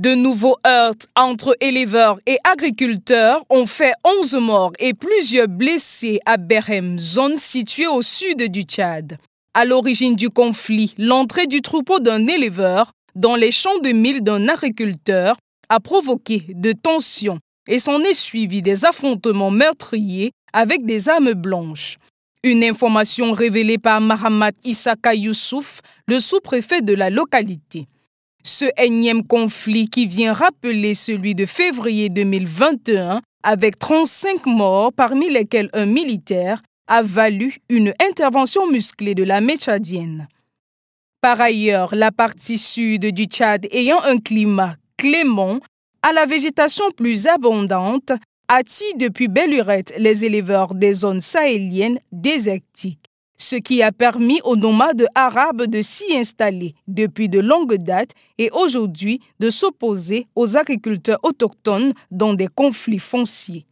de nouveaux heurts entre éleveurs et agriculteurs ont fait 11 morts et plusieurs blessés à Berhem, zone située au sud du Tchad. À l'origine du conflit, l'entrée du troupeau d'un éleveur dans les champs de mil d'un agriculteur a provoqué de tensions et s'en est suivi des affrontements meurtriers avec des armes blanches. Une information révélée par Mahamat Issaka Youssouf, le sous-préfet de la localité. Ce énième conflit qui vient rappeler celui de février 2021 avec 35 morts parmi lesquels un militaire a valu une intervention musclée de l'armée tchadienne. Par ailleurs, la partie sud du Tchad ayant un climat clément, à la végétation plus abondante, attire depuis Bellurette les éleveurs des zones sahéliennes désertiques ce qui a permis aux nomades arabes de s'y installer depuis de longues dates et aujourd'hui de s'opposer aux agriculteurs autochtones dans des conflits fonciers.